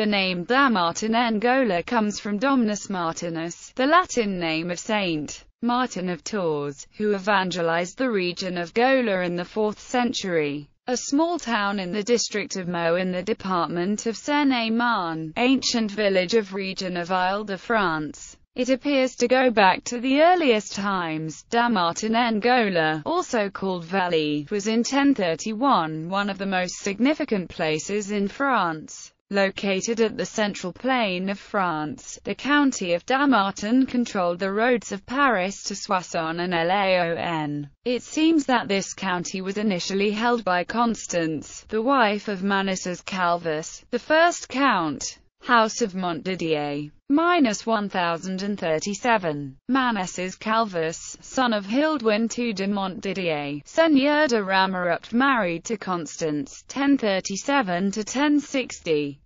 The name Damartin Angola comes from Domnus Martinus, the Latin name of Saint Martin of Tours, who evangelized the region of Gola in the 4th century. A small town in the district of Meaux in the department of Seine-et-Marne, ancient village of region of Isle de France. It appears to go back to the earliest times. Damartin Angola, also called Valley, was in 1031 one of the most significant places in France. Located at the central plain of France, the county of Damartin controlled the roads of Paris to Soissons and Laon. It seems that this county was initially held by Constance, the wife of Manasses Calvus, the first count. House of Montdidier, minus 1037. Manasses Calvus, son of Hildwin II de Montdidier, Seigneur de Ramarupt married to Constance, 1037 to 1060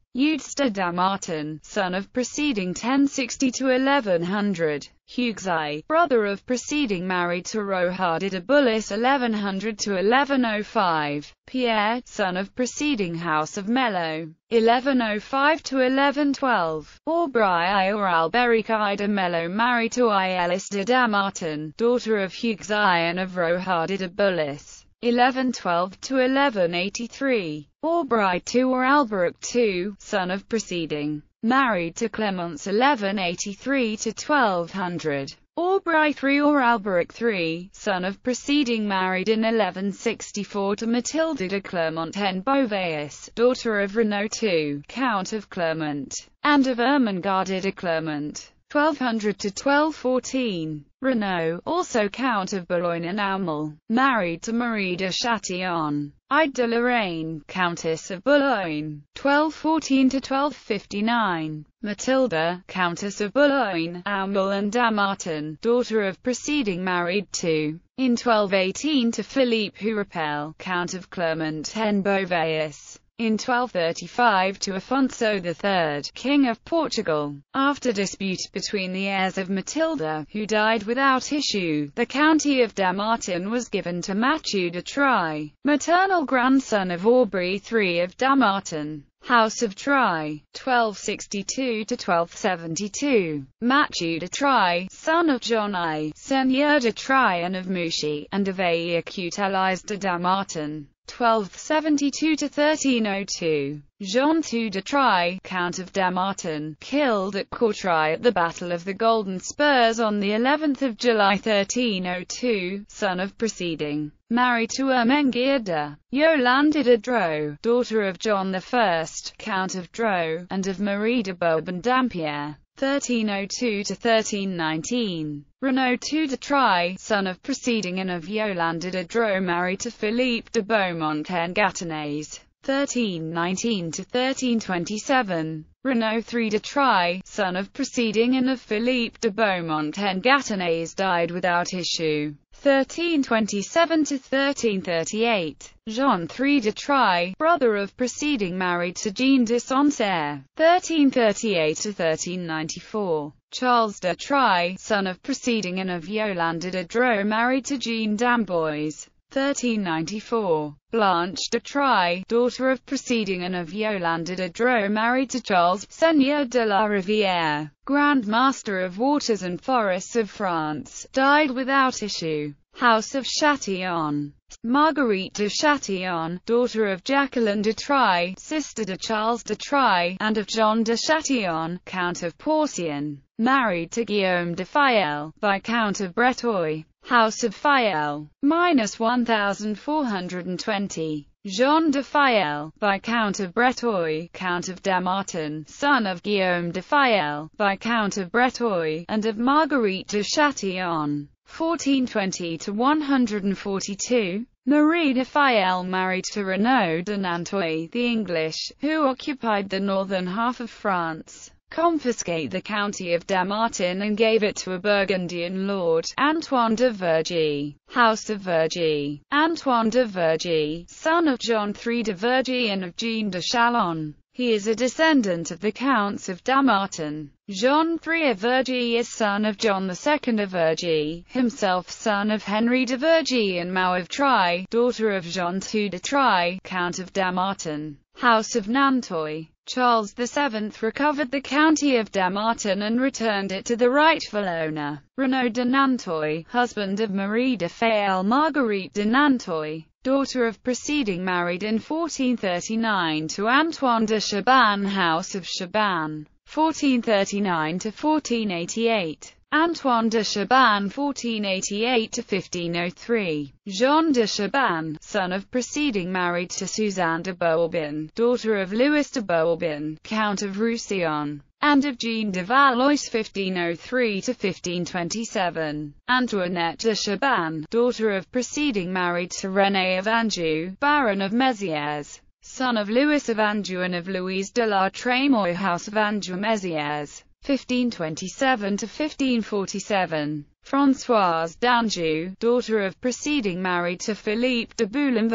da Martin, son of preceding 1060 to 1100, Hughes I, brother of preceding married to Rohardidabulis 1100 to 1105, Pierre, son of preceding House of Mello 1105 to 1112, Aubrey or Alberic Ida Mello married to Ielis Martin, daughter of Hughes I and of Rohardidabulis. 1112 to 1183, Aubry II or Alberic II, son of preceding, married to Clemence 1183 to 1200, Aubry III or Alberic III, son of preceding married in 1164 to Matilda de Clermont en Beauvais, daughter of Renaud II, Count of Clermont, and of Ermengarde de Clermont. 1200 to 1214. Renaud, also Count of Boulogne and Aumale, married to Marie de Chatillon, Ide de Lorraine, Countess of Boulogne, 1214 to 1259. Matilda, Countess of Boulogne, Aumale and Damartin, daughter of preceding married to, in 1218 to Philippe Hurepel, Count of clermont beauvais in 1235 to Afonso III, King of Portugal. After dispute between the heirs of Matilda, who died without issue, the county of Damartin was given to Mathieu de Try, maternal grandson of Aubrey III of Damartin. House of Try, 1262 1272. Mathieu de Try, son of John I, Seigneur de Try and of Mouchy, and of Aia Cutelized de Damartin. 1272 1302. Jean II de Try, Count of Dammartin, killed at Courtrai at the Battle of the Golden Spurs on the 11th of July 1302, son of preceding, married to de Yolande de Dreux, daughter of John I, Count of Dreux, and of Marie de Bourbon-Dampierre. 1302 to 1319. Renaud II de Tri, son of preceding and of Yolande de Dreux married to Philippe de Beaumont en Gâtinais, 1319 to 1327. Renault III de Tri, son of preceding and of Philippe de Beaumont and Gâtinais died without issue. 1327-1338, Jean III de Tri, brother of preceding married to Jean de Sancerre, 1338-1394, Charles de Tri, son of preceding and of Yolande de Dreux married to Jean d'Amboise, 1394. Blanche de Try, daughter of preceding and of Yolande de Dreux married to Charles, Seigneur de la Rivière, Grand Master of Waters and Forests of France, died without issue. House of Châtillon. Marguerite de Châtillon, daughter of Jacqueline de Try, sister of Charles de Try, and of John de Châtillon, Count of Porcian, married to Guillaume de Fayel, Viscount of Breteuil. House of Fayel, minus 1420. Jean de Fayel, Viscount of Bretoy, Count of Damartin, son of Guillaume de Fayel, Viscount of Bretoy, and of Marguerite de Chatillon, 1420-142. Marie de Fayel married to Renaud de Nantois, the English, who occupied the northern half of France confiscate the county of Damartin and gave it to a Burgundian lord, Antoine de Vergy, House of Vergy, Antoine de Vergy, son of John III de Vergy and of Jean de Chalon. He is a descendant of the Counts of Damartin. Jean III of Vergy is son of John II of Vergy, himself son of Henry de Vergy and Mau of Troyes, daughter of Jean II de Troyes, Count of Damartin, House of Nantoy. Charles VII recovered the county of Damartin and returned it to the rightful owner, Renaud de Nantoy, husband of Marie de Fayel Marguerite de Nantoy, daughter of preceding married in 1439 to Antoine de Chaban House of Chaban, 1439 to 1488. Antoine de Chaban 1488-1503, Jean de Chaban, son of preceding married to Suzanne de Bourbon, daughter of Louis de Bourbon, Count of Roussillon, and of Jean de Valois 1503-1527, Antoinette de Chaban, daughter of preceding married to René of Anjou, Baron of Mezières, son of Louis of Anjou and of Louise de la Tremoille House of Anjou-Mezières. 1527 to 1547. Françoise d'Anjou, daughter of preceding married to Philippe de boulen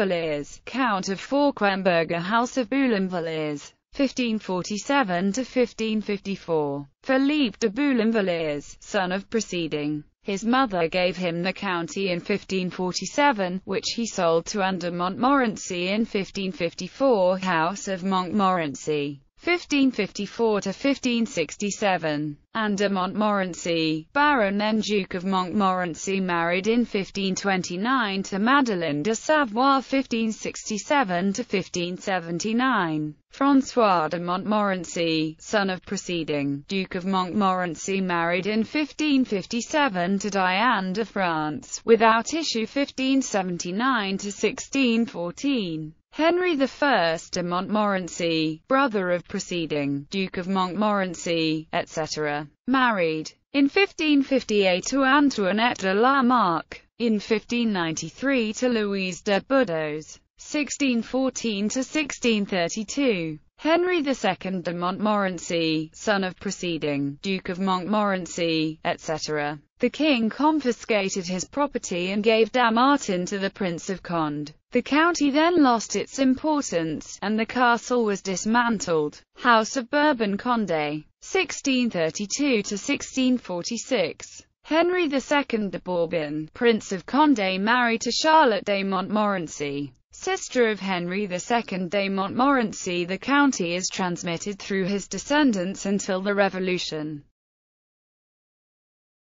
Count of Forquemberger House of boulen 1547 to 1554. Philippe de boulen son of preceding. His mother gave him the county in 1547, which he sold to under Montmorency in 1554 House of Montmorency. 1554–1567, and de Montmorency, Baron then Duke of Montmorency married in 1529 to Madeleine de Savoie 1567–1579. François de Montmorency, son of preceding Duke of Montmorency married in 1557 to Diane de France, without issue 1579–1614. Henry I de Montmorency, brother of preceding Duke of Montmorency, etc., married in 1558 to Antoinette de la Marck, in 1593 to Louise de Bordeaux, 1614 to 1632. Henry II de Montmorency, son of preceding Duke of Montmorency, etc. The king confiscated his property and gave Damartin to the Prince of Conde. The county then lost its importance, and the castle was dismantled. House of Bourbon Conde, 1632-1646 Henry II de Bourbon, Prince of Condé married to Charlotte de Montmorency sister of Henry II de Montmorency. The county is transmitted through his descendants until the Revolution.